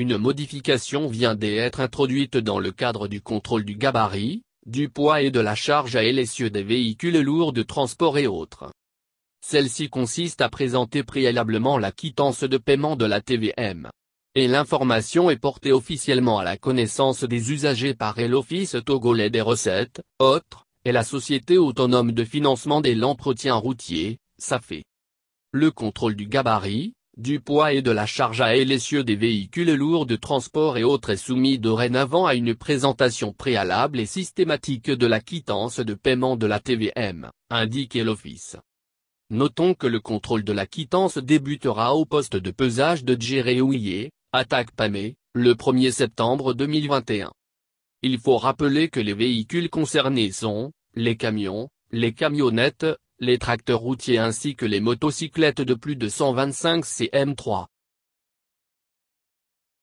Une modification vient d'être introduite dans le cadre du contrôle du gabarit, du poids et de la charge à l'essieu des véhicules lourds de transport et autres. Celle-ci consiste à présenter préalablement la quittance de paiement de la TVM. Et l'information est portée officiellement à la connaissance des usagers par l'Office togolais des recettes, autres, et la Société autonome de financement des l'entretien routier, SAFE. Le contrôle du gabarit, du poids et de la charge à l'essieu des véhicules lourds de transport et autres est soumis dorénavant à une présentation préalable et systématique de la quittance de paiement de la TVM, indiquait l'Office. Notons que le contrôle de la quittance débutera au poste de pesage de Djeréouillé, attaque Pamé, le 1er septembre 2021. Il faut rappeler que les véhicules concernés sont, les camions, les camionnettes, les tracteurs routiers ainsi que les motocyclettes de plus de 125 cm3.